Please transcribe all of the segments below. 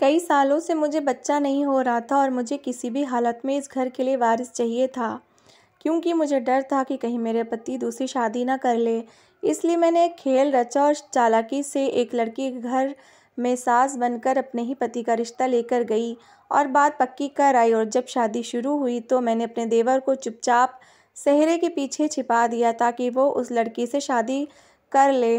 कई सालों से मुझे बच्चा नहीं हो रहा था और मुझे किसी भी हालत में इस घर के लिए वारिस चाहिए था क्योंकि मुझे डर था कि कहीं मेरे पति दूसरी शादी ना कर ले इसलिए मैंने एक खेल रचा और चालाकी से एक लड़की घर में सास बनकर अपने ही पति का रिश्ता लेकर गई और बात पक्की कर आई और जब शादी शुरू हुई तो मैंने अपने देवर को चुपचाप सहरे के पीछे छिपा दिया ताकि वो उस लड़की से शादी कर ले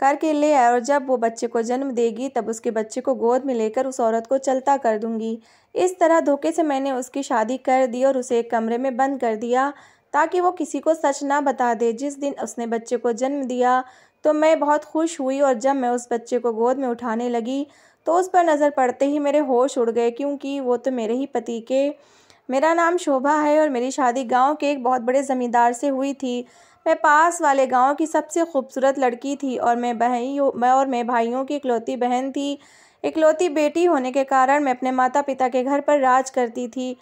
करके ले आए और जब वो बच्चे को जन्म देगी तब उसके बच्चे को गोद में लेकर उस औरत को चलता कर दूंगी इस तरह धोखे से मैंने उसकी शादी कर दी और उसे एक कमरे में बंद कर दिया ताकि वो किसी को सच ना बता दे जिस दिन उसने बच्चे को जन्म दिया तो मैं बहुत खुश हुई और जब मैं उस बच्चे को गोद में उठाने लगी तो उस पर नज़र पड़ते ही मेरे होश उड़ गए क्योंकि वो तो मेरे ही पति के मेरा नाम शोभा है और मेरी शादी गांव के एक बहुत बड़े ज़मींदार से हुई थी मैं पास वाले गांव की सबसे खूबसूरत लड़की थी और मैं भाइयों मैं और मैं भाइयों की इकलौती बहन थी इकलौती बेटी होने के कारण मैं अपने माता पिता के घर पर राज करती थी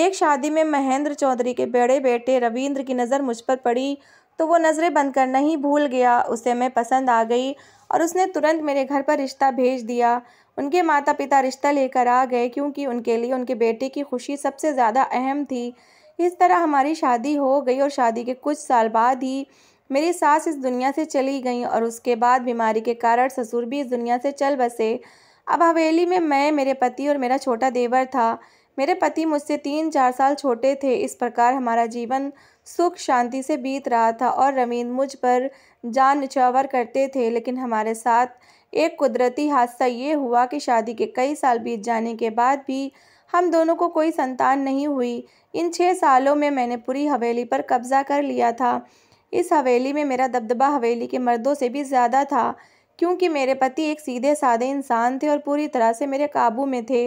एक शादी में महेंद्र चौधरी के बड़े बेटे रविंद्र की नज़र मुझ पर पड़ी तो वो नज़रें बंद कर नहीं भूल गया उसे मैं पसंद आ गई और उसने तुरंत मेरे घर पर रिश्ता भेज दिया उनके माता पिता रिश्ता लेकर आ गए क्योंकि उनके लिए उनके बेटे की खुशी सबसे ज़्यादा अहम थी इस तरह हमारी शादी हो गई और शादी के कुछ साल बाद ही मेरी सास इस दुनिया से चली गई और उसके बाद बीमारी के कारण ससुर भी इस दुनिया से चल बसे अब हवेली में मैं मेरे पति और मेरा छोटा देवर था मेरे पति मुझसे तीन चार साल छोटे थे इस प्रकार हमारा जीवन सुख शांति से बीत रहा था और रमीन मुझ पर जान निछावर करते थे लेकिन हमारे साथ एक कुदरती हादसा ये हुआ कि शादी के कई साल बीत जाने के बाद भी हम दोनों को कोई संतान नहीं हुई इन छः सालों में मैंने पूरी हवेली पर कब्जा कर लिया था इस हवेली में मेरा दबदबा हवेली के मर्दों से भी ज़्यादा था क्योंकि मेरे पति एक सीधे साधे इंसान थे और पूरी तरह से मेरे काबू में थे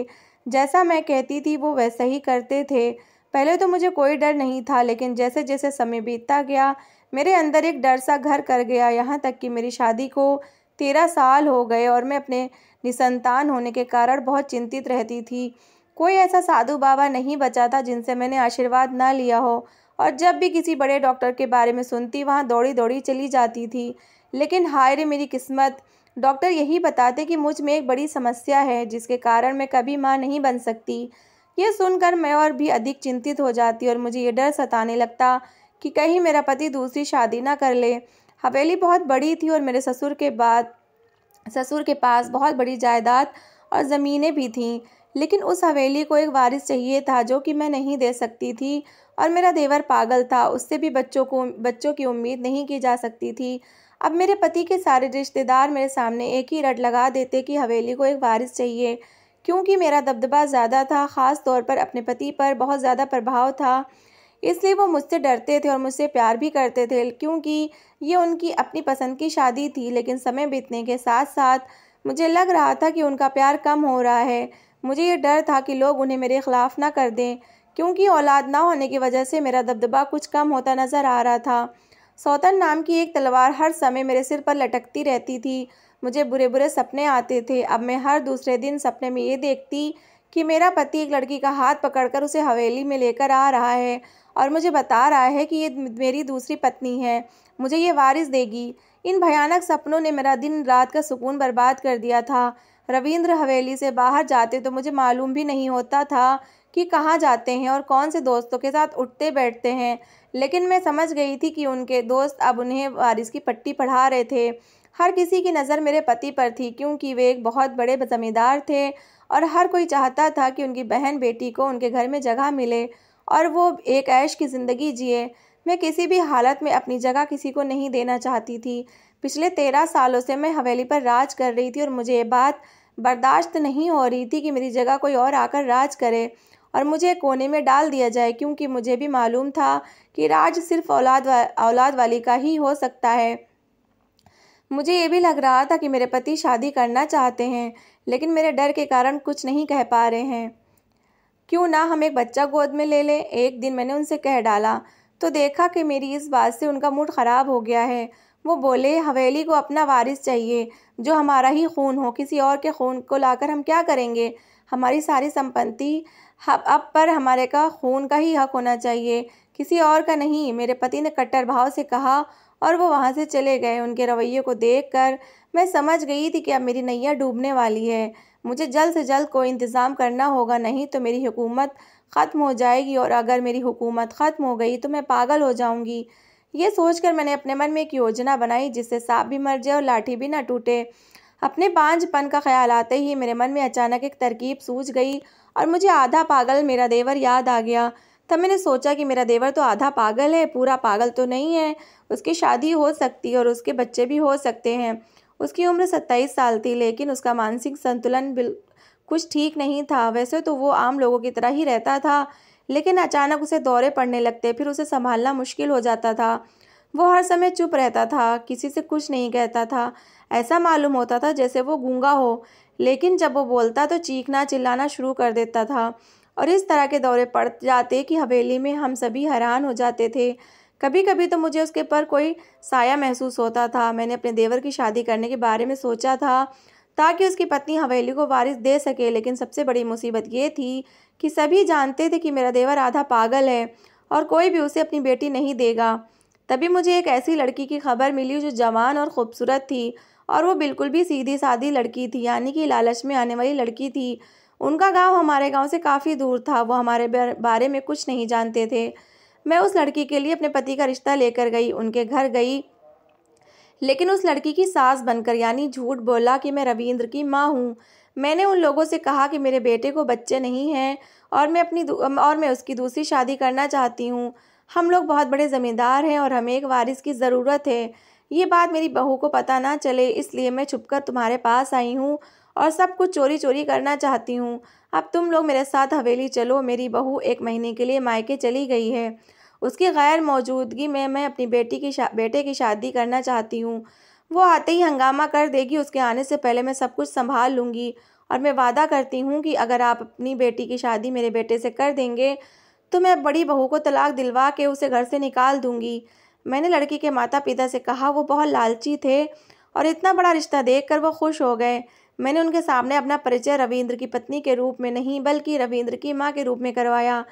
जैसा मैं कहती थी वो वैसा ही करते थे पहले तो मुझे कोई डर नहीं था लेकिन जैसे जैसे समय बीतता गया मेरे अंदर एक डर सा घर कर गया यहाँ तक कि मेरी शादी को तेरह साल हो गए और मैं अपने निसंतान होने के कारण बहुत चिंतित रहती थी कोई ऐसा साधु बाबा नहीं बचा था जिनसे मैंने आशीर्वाद ना लिया हो और जब भी किसी बड़े डॉक्टर के बारे में सुनती वहाँ दौड़ी दौड़ी चली जाती थी लेकिन हायर मेरी किस्मत डॉक्टर यही बताते कि मुझ में एक बड़ी समस्या है जिसके कारण मैं कभी माँ नहीं बन सकती ये सुनकर मैं और भी अधिक चिंतित हो जाती और मुझे ये डर सताने लगता कि कहीं मेरा पति दूसरी शादी ना कर ले हवेली बहुत बड़ी थी और मेरे ससुर के बाद ससुर के पास बहुत बड़ी जायदाद और ज़मीनें भी थीं लेकिन उस हवेली को एक वारिस चाहिए था जो कि मैं नहीं दे सकती थी और मेरा देवर पागल था उससे भी बच्चों को बच्चों की उम्मीद नहीं की जा सकती थी अब मेरे पति के सारे रिश्तेदार मेरे सामने एक ही रट लगा देते कि हवेली को एक वारिस चाहिए क्योंकि मेरा दबदबा ज़्यादा था ख़ास तौर पर अपने पति पर बहुत ज़्यादा प्रभाव था इसलिए वो मुझसे डरते थे और मुझसे प्यार भी करते थे क्योंकि ये उनकी अपनी पसंद की शादी थी लेकिन समय बीतने के साथ साथ मुझे लग रहा था कि उनका प्यार कम हो रहा है मुझे ये डर था कि लोग उन्हें मेरे ख़िलाफ़ ना कर दें क्योंकि औलाद ना होने की वजह से मेरा दबदबा कुछ कम होता नज़र आ रहा था सौतन नाम की एक तलवार हर समय मेरे सिर पर लटकती रहती थी मुझे बुरे बुरे सपने आते थे अब मैं हर दूसरे दिन सपने में ये देखती कि मेरा पति एक लड़की का हाथ पकड़कर उसे हवेली में लेकर आ रहा है और मुझे बता रहा है कि ये मेरी दूसरी पत्नी है मुझे ये वारिस देगी इन भयानक सपनों ने मेरा दिन रात का सुकून बर्बाद कर दिया था रविंद्र हवेली से बाहर जाते तो मुझे मालूम भी नहीं होता था कि कहाँ जाते हैं और कौन से दोस्तों के साथ उठते बैठते हैं लेकिन मैं समझ गई थी कि उनके दोस्त अब उन्हें वारिस की पट्टी पढ़ा रहे थे हर किसी की नज़र मेरे पति पर थी क्योंकि वे एक बहुत बड़े ज़मींदार थे और हर कोई चाहता था कि उनकी बहन बेटी को उनके घर में जगह मिले और वो एक ऐश की ज़िंदगी जिए मैं किसी भी हालत में अपनी जगह किसी को नहीं देना चाहती थी पिछले तेरह सालों से मैं हवेली पर राज कर रही थी और मुझे ये बात बर्दाश्त नहीं हो रही थी कि मेरी जगह कोई और आकर राज करे और मुझे कोने में डाल दिया जाए क्योंकि मुझे भी मालूम था कि राज सिर्फ औलाद वा, औलाद वाली का ही हो सकता है मुझे ये भी लग रहा था कि मेरे पति शादी करना चाहते हैं लेकिन मेरे डर के कारण कुछ नहीं कह पा रहे हैं क्यों ना हम एक बच्चा गोद में ले लें एक दिन मैंने उनसे कह डाला तो देखा कि मेरी इस बात से उनका मूड ख़राब हो गया है वो बोले हवेली को अपना वारिस चाहिए जो हमारा ही खून हो किसी और के खून को लाकर हम क्या करेंगे हमारी सारी संपत्ति अब पर हमारे का खून का ही हक होना चाहिए किसी और का नहीं मेरे पति ने कट्टर भाव से कहा और वो वहाँ से चले गए उनके रवैये को कर मैं समझ गई थी कि अब मेरी नैया डूबने वाली है मुझे जल्द से जल्द कोई इंतज़ाम करना होगा नहीं तो मेरी हुकूमत ख़त्म हो जाएगी और अगर मेरी हुकूमत ख़त्म हो गई तो मैं पागल हो जाऊंगी ये सोचकर मैंने अपने मन में एक योजना बनाई जिससे सांप भी मर जाए और लाठी भी ना टूटे अपने बांझपन का ख्याल आते ही मेरे मन में अचानक एक तरकीब सूझ गई और मुझे आधा पागल मेरा देवर याद आ गया तब मैंने सोचा कि मेरा देवर तो आधा पागल है पूरा पागल तो नहीं है उसकी शादी हो सकती है और उसके बच्चे भी हो सकते हैं उसकी उम्र सत्ताईस साल थी लेकिन उसका मानसिक संतुलन बिल कुछ ठीक नहीं था वैसे तो वो आम लोगों की तरह ही रहता था लेकिन अचानक उसे दौरे पड़ने लगते फिर उसे संभालना मुश्किल हो जाता था वो हर समय चुप रहता था किसी से कुछ नहीं कहता था ऐसा मालूम होता था जैसे वो गूंगा हो लेकिन जब वो बोलता तो चीखना चिल्लाना शुरू कर देता था और इस तरह के दौरे पड़ जाते कि हवेली में हम सभी हैरान हो जाते थे कभी कभी तो मुझे उसके पर कोई साया महसूस होता था मैंने अपने देवर की शादी करने के बारे में सोचा था ताकि उसकी पत्नी हवेली को वारिस दे सके लेकिन सबसे बड़ी मुसीबत ये थी कि सभी जानते थे कि मेरा देवर आधा पागल है और कोई भी उसे अपनी बेटी नहीं देगा तभी मुझे एक ऐसी लड़की की खबर मिली जो जवान और ख़ूबसूरत थी और वो बिल्कुल भी सीधी सादी लड़की थी यानी कि लालच में आने वाली लड़की थी उनका गांव हमारे गांव से काफ़ी दूर था वो हमारे बारे में कुछ नहीं जानते थे मैं उस लड़की के लिए अपने पति का रिश्ता लेकर गई उनके घर गई लेकिन उस लड़की की सास बनकर यानी झूठ बोला कि मैं रविंद्र की माँ हूँ मैंने उन लोगों से कहा कि मेरे बेटे को बच्चे नहीं हैं और मैं अपनी और मैं उसकी दूसरी शादी करना चाहती हूँ हम लोग बहुत बड़े ज़मींदार हैं और हमें एक वारिस की ज़रूरत है ये बात मेरी बहू को पता ना चले इसलिए मैं छुपकर तुम्हारे पास आई हूँ और सब कुछ चोरी चोरी करना चाहती हूँ अब तुम लोग मेरे साथ हवेली चलो मेरी बहू एक महीने के लिए मायके चली गई है उसकी गैर मौजूदगी में मैं अपनी बेटी की शा बेटे की शादी करना चाहती हूँ वो आते ही हंगामा कर देगी उसके आने से पहले मैं सब कुछ संभाल लूँगी और मैं वादा करती हूँ कि अगर आप अपनी बेटी की शादी मेरे बेटे से कर देंगे तो मैं बड़ी बहू को तलाक दिलवा के उसे घर से निकाल दूँगी मैंने लड़की के माता पिता से कहा वो बहुत लालची थे और इतना बड़ा रिश्ता देख कर वो खुश हो गए मैंने उनके सामने अपना परिचय रविंद्र की पत्नी के रूप में नहीं बल्कि रविंद्र की माँ के रूप में करवाया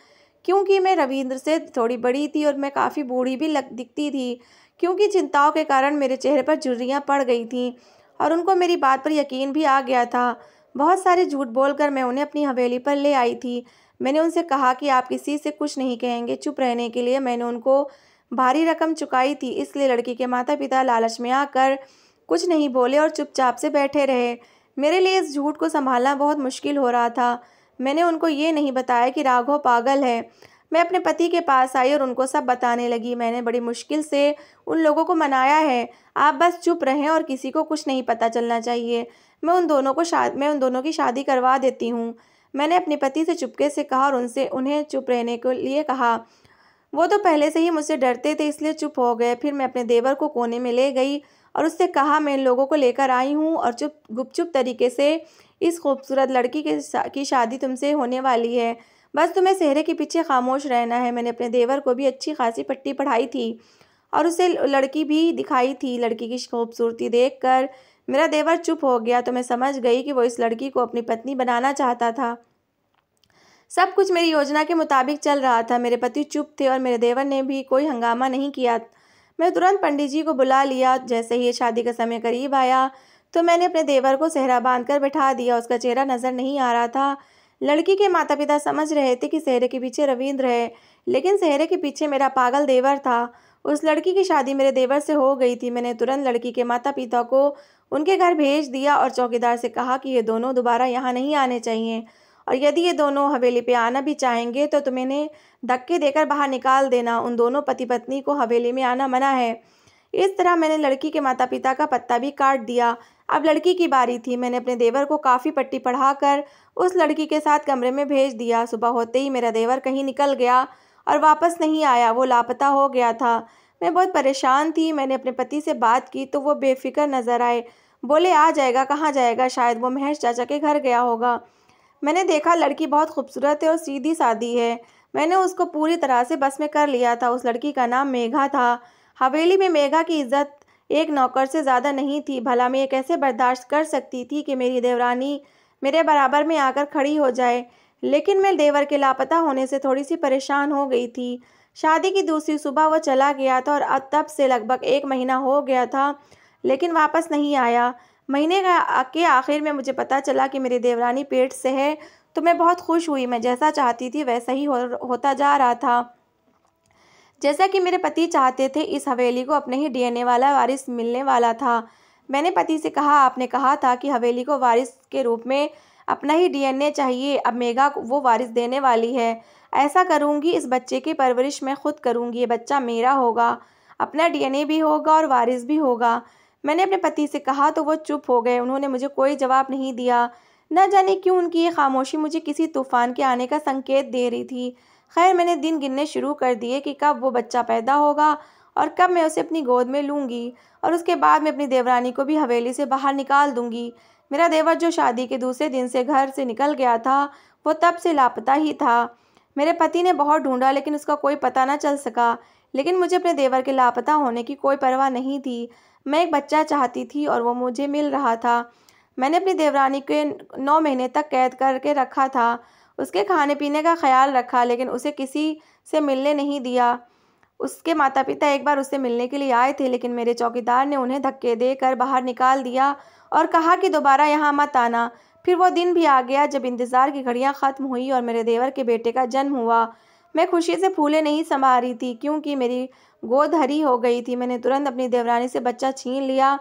क्योंकि मैं रविंद्र से थोड़ी बड़ी थी और मैं काफ़ी बूढ़ी भी लग दिखती थी क्योंकि चिंताओं के कारण मेरे चेहरे पर झुर्रियाँ पड़ गई थीं और उनको मेरी बात पर यकीन भी आ गया था बहुत सारे झूठ बोलकर मैं उन्हें अपनी हवेली पर ले आई थी मैंने उनसे कहा कि आप किसी से कुछ नहीं कहेंगे चुप रहने के लिए मैंने उनको भारी रकम चुकाई थी इसलिए लड़की के माता पिता लालच में आकर कुछ नहीं बोले और चुपचाप से बैठे रहे मेरे लिए इस झूठ को संभालना बहुत मुश्किल हो रहा था मैंने उनको ये नहीं बताया कि राघव पागल है मैं अपने पति के पास आई और उनको सब बताने लगी मैंने बड़ी मुश्किल से उन लोगों को मनाया है आप बस चुप रहें और किसी को कुछ नहीं पता चलना चाहिए मैं उन दोनों को शाद मैं उन दोनों की शादी करवा देती हूँ मैंने अपने पति से चुपके से कहा और उनसे उन्हें चुप रहने के लिए कहा वो तो पहले से ही मुझसे डरते थे इसलिए चुप हो गए फिर मैं अपने देवर को कोने में ले गई और उससे कहा मैं इन लोगों को लेकर आई हूँ और चुप गुपचुप तरीके से इस खूबसूरत लड़की के की शादी तुमसे होने वाली है बस तुम्हें सेहरे के पीछे खामोश रहना है मैंने अपने देवर को भी अच्छी खासी पट्टी पढ़ाई थी और उसे लड़की भी दिखाई थी लड़की की खूबसूरती कर मेरा देवर चुप हो गया तो मैं समझ गई कि वो इस लड़की को अपनी पत्नी बनाना चाहता था सब कुछ मेरी योजना के मुताबिक चल रहा था मेरे पति चुप थे और मेरे देवर ने भी कोई हंगामा नहीं किया मैं तुरंत पंडित जी को बुला लिया जैसे ही शादी का समय करीब आया तो मैंने अपने देवर को सेहरा बांध कर बैठा दिया उसका चेहरा नज़र नहीं आ रहा था लड़की के माता पिता समझ रहे थे कि सहरे के पीछे रविंद्र है लेकिन सहरे के पीछे मेरा पागल देवर था उस लड़की की शादी मेरे देवर से हो गई थी मैंने तुरंत लड़की के माता पिता को उनके घर भेज दिया और चौकीदार से कहा कि ये दोनों दोबारा यहाँ नहीं आने चाहिए और यदि ये दोनों हवेली पे आना भी चाहेंगे तो तुम्हें इन्हें धक्के देकर बाहर निकाल देना उन दोनों पति पत्नी को हवेली में आना मना है इस तरह मैंने लड़की के माता पिता का पत्ता भी काट दिया अब लड़की की बारी थी मैंने अपने देवर को काफ़ी पट्टी पढ़ाकर उस लड़की के साथ कमरे में भेज दिया सुबह होते ही मेरा देवर कहीं निकल गया और वापस नहीं आया वो लापता हो गया था मैं बहुत परेशान थी मैंने अपने पति से बात की तो वो बेफिक्र नज़र आए बोले आ जाएगा कहाँ जाएगा शायद वो महेश चाचा के घर गया होगा मैंने देखा लड़की बहुत खूबसूरत है और सीधी सादी है मैंने उसको पूरी तरह से बस में कर लिया था उस लड़की का नाम मेघा था हवेली में मेघा की इज्जत एक नौकर से ज़्यादा नहीं थी भला मैं ये कैसे बर्दाश्त कर सकती थी कि मेरी देवरानी मेरे बराबर में आकर खड़ी हो जाए लेकिन मैं देवर के लापता होने से थोड़ी सी परेशान हो गई थी शादी की दूसरी सुबह वह चला गया था और अब तब से लगभग एक महीना हो गया था लेकिन वापस नहीं आया महीने का के आखिर में मुझे पता चला कि मेरी देवरानी पेट से है तो मैं बहुत खुश हुई मैं जैसा चाहती थी वैसा ही हो, होता जा रहा था जैसा कि मेरे पति चाहते थे इस हवेली को अपने ही डीएनए वाला वारिस मिलने वाला था मैंने पति से कहा आपने कहा था कि हवेली को वारिस के रूप में अपना ही डीएनए चाहिए अब मेघा वो वारिस देने वाली है ऐसा करूँगी इस बच्चे की परवरिश मैं खुद करूँगी ये बच्चा मेरा होगा अपना डीएनए भी होगा और वारिस भी होगा मैंने अपने पति से कहा तो वो चुप हो गए उन्होंने मुझे कोई जवाब नहीं दिया न जाने क्यों उनकी ये खामोशी मुझे किसी तूफान के आने का संकेत दे रही थी खैर मैंने दिन गिनने शुरू कर दिए कि कब वो बच्चा पैदा होगा और कब मैं उसे अपनी गोद में लूँगी और उसके बाद मैं अपनी देवरानी को भी हवेली से बाहर निकाल दूँगी मेरा देवर जो शादी के दूसरे दिन से घर से निकल गया था वो तब से लापता ही था मेरे पति ने बहुत ढूंढा लेकिन उसका कोई पता ना चल सका लेकिन मुझे अपने देवर के लापता होने की कोई परवाह नहीं थी मैं एक बच्चा चाहती थी और वो मुझे मिल रहा था मैंने अपनी देवरानी के नौ महीने तक कैद करके रखा था उसके खाने पीने का ख्याल रखा लेकिन उसे किसी से मिलने नहीं दिया उसके माता पिता एक बार उससे मिलने के लिए आए थे लेकिन मेरे चौकीदार ने उन्हें धक्के देकर बाहर निकाल दिया और कहा कि दोबारा यहाँ मत आना फिर वो दिन भी आ गया जब इंतज़ार की घड़ियाँ ख़त्म हुई और मेरे देवर के बेटे का जन्म हुआ मैं खुशी से फूले नहीं समा रही थी क्योंकि मेरी गोद हरी हो गई थी मैंने तुरंत अपनी देवरानी से बच्चा छीन लिया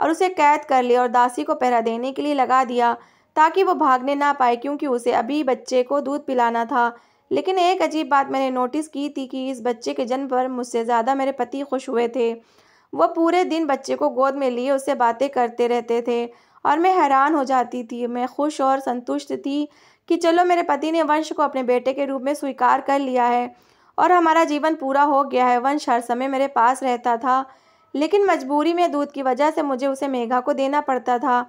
और उसे कैद कर लिया और दासी को पहरा देने के लिए लगा दिया ताकि वो भागने ना पाए क्योंकि उसे अभी बच्चे को दूध पिलाना था लेकिन एक अजीब बात मैंने नोटिस की थी कि इस बच्चे के जन्म पर मुझसे ज़्यादा मेरे पति खुश हुए थे वह पूरे दिन बच्चे को गोद में लिए उससे बातें करते रहते थे और मैं हैरान हो जाती थी मैं खुश और संतुष्ट थी कि चलो मेरे पति ने वंश को अपने बेटे के रूप में स्वीकार कर लिया है और हमारा जीवन पूरा हो गया है वंश हर समय मेरे पास रहता था लेकिन मजबूरी में दूध की वजह से मुझे उसे मेघा को देना पड़ता था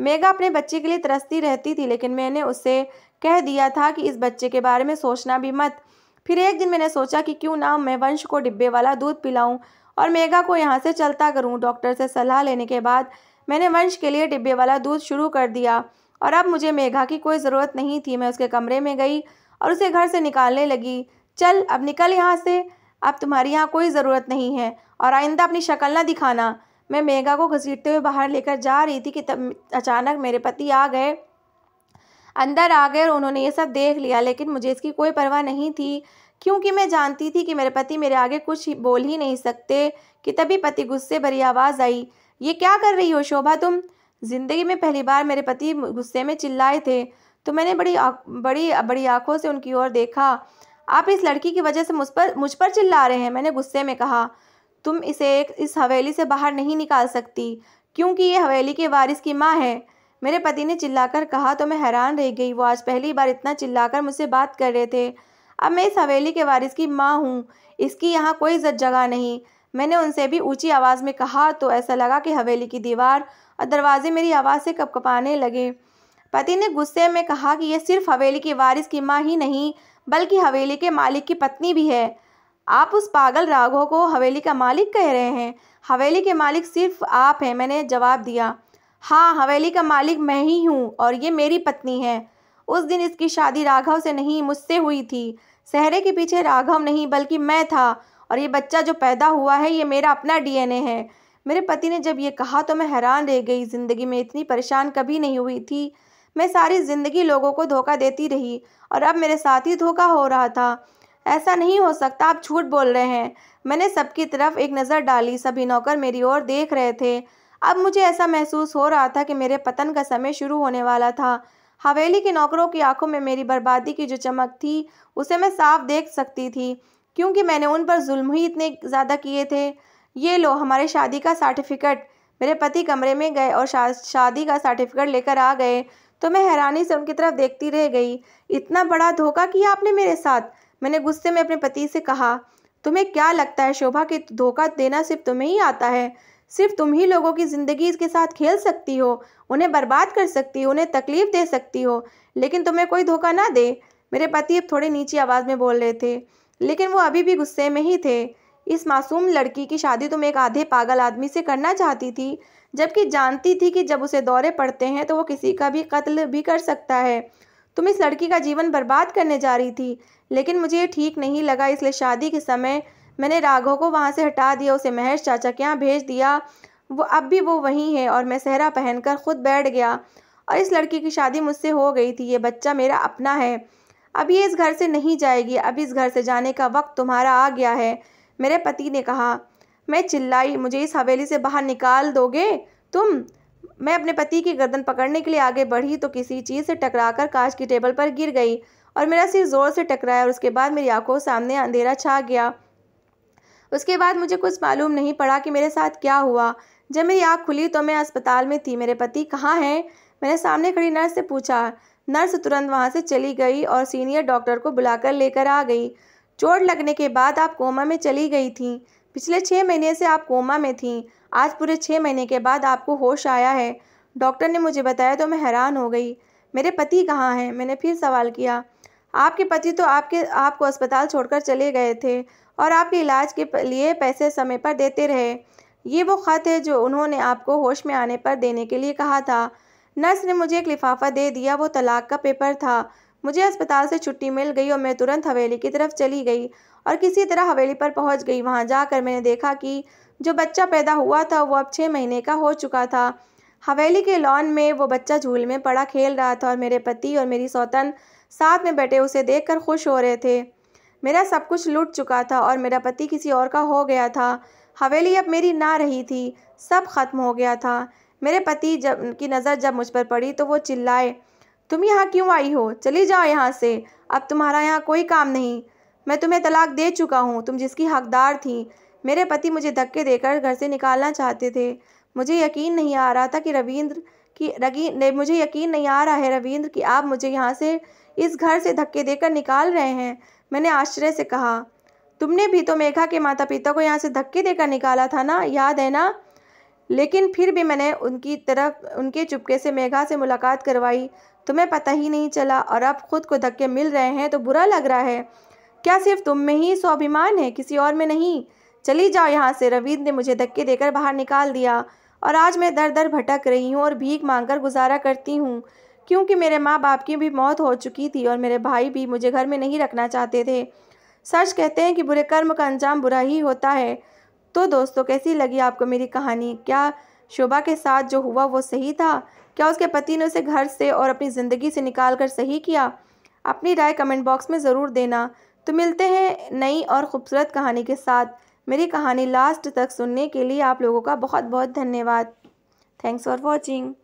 मेघा अपने बच्चे के लिए तरसती रहती थी लेकिन मैंने उससे कह दिया था कि इस बच्चे के बारे में सोचना भी मत फिर एक दिन मैंने सोचा कि क्यों ना मैं वंश को डिब्बे वाला दूध पिलाऊं और मेघा को यहाँ से चलता करूँ डॉक्टर से सलाह लेने के बाद मैंने वंश के लिए डिब्बे वाला दूध शुरू कर दिया और अब मुझे मेघा की कोई ज़रूरत नहीं थी मैं उसके कमरे में गई और उसे घर से निकालने लगी चल अब निकल यहाँ से अब तुम्हारी यहाँ कोई ज़रूरत नहीं है और आइंदा अपनी शक्ल ना दिखाना मैं मेघा को घसीटते हुए बाहर लेकर जा रही थी कि तब अचानक मेरे पति आ गए अंदर आ गए और उन्होंने ये सब देख लिया लेकिन मुझे इसकी कोई परवाह नहीं थी क्योंकि मैं जानती थी कि मेरे पति मेरे आगे कुछ ही बोल ही नहीं सकते कि तभी पति गुस्से भरी आवाज़ आई ये क्या कर रही हो शोभा तुम ज़िंदगी में पहली बार मेरे पति गुस्से में चिल्लाए थे तो मैंने बड़ी आ, बड़ी बड़ी आंखों से उनकी ओर देखा आप इस लड़की की वजह से मुझ पर मुझ पर चिल्ला रहे हैं मैंने गुस्से में कहा तुम इसे एक इस हवेली से बाहर नहीं निकाल सकती क्योंकि ये हवेली के वारिस की माँ है मेरे पति ने चिल्लाकर कहा तो मैं हैरान रह गई वो आज पहली बार इतना चिल्लाकर मुझसे बात कर रहे थे अब मैं इस हवेली के वारिस की माँ हूँ इसकी यहाँ कोई इज्जत जगह नहीं मैंने उनसे भी ऊंची आवाज़ में कहा तो ऐसा लगा कि हवेली की दीवार और दरवाजे मेरी आवाज़ से कपकपाने लगे पति ने गुस्से में कहा कि यह सिर्फ हवेली की वारिस की माँ ही नहीं बल्कि हवेली के मालिक की पत्नी भी है आप उस पागल राघव को हवेली का मालिक कह रहे हैं हवेली के मालिक सिर्फ आप हैं मैंने जवाब दिया हाँ हवेली का मालिक मैं ही हूँ और ये मेरी पत्नी है उस दिन इसकी शादी राघव से नहीं मुझसे हुई थी सहरे के पीछे राघव नहीं बल्कि मैं था और ये बच्चा जो पैदा हुआ है ये मेरा अपना डीएनए है मेरे पति ने जब ये कहा तो मैं हैरान रह गई ज़िंदगी में इतनी परेशान कभी नहीं हुई थी मैं सारी ज़िंदगी लोगों को धोखा देती रही और अब मेरे साथ ही धोखा हो रहा था ऐसा नहीं हो सकता आप झूठ बोल रहे हैं मैंने सबकी तरफ एक नज़र डाली सभी नौकर मेरी ओर देख रहे थे अब मुझे ऐसा महसूस हो रहा था कि मेरे पतन का समय शुरू होने वाला था हवेली के नौकरों की आंखों में मेरी बर्बादी की जो चमक थी उसे मैं साफ देख सकती थी क्योंकि मैंने उन पर जुल्म ही इतने ज़्यादा किए थे ये लो हमारे शादी का सर्टिफिकेट मेरे पति कमरे में गए और शा, शादी का सर्टिफिकेट लेकर आ गए तो मैं हैरानी से उनकी तरफ देखती रह गई इतना बड़ा धोखा किया आपने मेरे साथ मैंने गुस्से में अपने पति से कहा तुम्हें क्या लगता है शोभा कि धोखा देना सिर्फ तुम्हें ही आता है सिर्फ तुम ही लोगों की ज़िंदगी के साथ खेल सकती हो उन्हें बर्बाद कर सकती हो उन्हें तकलीफ़ दे सकती हो लेकिन तुम्हें कोई धोखा ना दे मेरे पति अब थोड़े नीची आवाज़ में बोल रहे थे लेकिन वो अभी भी गुस्से में ही थे इस मासूम लड़की की शादी तुम एक आधे पागल आदमी से करना चाहती थी जबकि जानती थी कि जब उसे दौरे पड़ते हैं तो वो किसी का भी कत्ल भी कर सकता है तुम इस लड़की का जीवन बर्बाद करने जा रही थी लेकिन मुझे ये ठीक नहीं लगा इसलिए शादी के समय मैंने राघव को वहाँ से हटा दिया उसे महेश चाचा के यहाँ भेज दिया वो अब भी वो वहीं है और मैं सहरा पहनकर खुद बैठ गया और इस लड़की की शादी मुझसे हो गई थी ये बच्चा मेरा अपना है अब ये इस घर से नहीं जाएगी अब इस घर से जाने का वक्त तुम्हारा आ गया है मेरे पति ने कहा मैं चिल्लाई मुझे इस हवेली से बाहर निकाल दोगे तुम मैं अपने पति की गर्दन पकड़ने के लिए आगे बढ़ी तो किसी चीज़ से टकराकर कांच की टेबल पर गिर गई और मेरा सिर ज़ोर से टकराया और उसके बाद मेरी आंखों सामने अंधेरा छा गया उसके बाद मुझे कुछ मालूम नहीं पड़ा कि मेरे साथ क्या हुआ जब मेरी आँख खुली तो मैं अस्पताल में थी मेरे पति कहाँ हैं मैंने सामने खड़ी नर्स से पूछा नर्स तुरंत वहाँ से चली गई और सीनियर डॉक्टर को बुलाकर लेकर आ गई चोट लगने के बाद आप कोमा में चली गई थी पिछले छः महीने से आप कोमा में थी आज पूरे छः महीने के बाद आपको होश आया है डॉक्टर ने मुझे बताया तो मैं हैरान हो गई मेरे पति कहाँ हैं मैंने फिर सवाल किया आपके पति तो आपके आपको अस्पताल छोड़कर चले गए थे और आपके इलाज के लिए पैसे समय पर देते रहे ये वो ख़त है जो उन्होंने आपको होश में आने पर देने के लिए कहा था नर्स ने मुझे एक लिफाफा दे दिया वो तलाक का पेपर था मुझे अस्पताल से छुट्टी मिल गई और मैं तुरंत हवेली की तरफ चली गई और किसी तरह हवेली पर पहुंच गई वहां जाकर मैंने देखा कि जो बच्चा पैदा हुआ था वो अब छः महीने का हो चुका था हवेली के लॉन में वो बच्चा झूल में पड़ा खेल रहा था और मेरे पति और मेरी सौतन साथ में बैठे उसे देख खुश हो रहे थे मेरा सब कुछ लूट चुका था और मेरा पति किसी और का हो गया था हवेली अब मेरी ना रही थी सब खत्म हो गया था मेरे पति जब की नज़र जब मुझ पर पड़ी तो वो चिल्लाए तुम यहाँ क्यों आई हो चली जाओ यहाँ से अब तुम्हारा यहाँ कोई काम नहीं मैं तुम्हें तलाक दे चुका हूँ तुम जिसकी हकदार थी मेरे पति मुझे धक्के देकर घर से निकालना चाहते थे मुझे यकीन नहीं आ रहा था कि रविंद्र की रगी मुझे यकीन नहीं आ रहा है रविंद्र कि आप मुझे यहाँ से इस घर से धक्के देकर निकाल रहे हैं मैंने आश्चर्य से कहा तुमने भी तो मेघा के माता पिता को यहाँ से धक्के देकर निकाला था ना याद है ना लेकिन फिर भी मैंने उनकी तरफ उनके चुपके से मेघा से मुलाकात करवाई तुम्हें पता ही नहीं चला और अब खुद को धक्के मिल रहे हैं तो बुरा लग रहा है क्या सिर्फ तुम में ही स्वाभिमान है किसी और में नहीं चली जाओ यहाँ से रवींद्र ने मुझे धक्के देकर बाहर निकाल दिया और आज मैं दर दर भटक रही हूँ और भीख मांगकर गुजारा करती हूँ क्योंकि मेरे माँ बाप की भी मौत हो चुकी थी और मेरे भाई भी मुझे घर में नहीं रखना चाहते थे सच कहते हैं कि बुरे कर्म का अंजाम बुरा ही होता है तो दोस्तों कैसी लगी आपको मेरी कहानी क्या शोभा के साथ जो हुआ वो सही था क्या उसके पति ने उसे घर से और अपनी ज़िंदगी से निकाल कर सही किया अपनी राय कमेंट बॉक्स में ज़रूर देना तो मिलते हैं नई और ख़ूबसूरत कहानी के साथ मेरी कहानी लास्ट तक सुनने के लिए आप लोगों का बहुत बहुत धन्यवाद थैंक्स फॉर वॉचिंग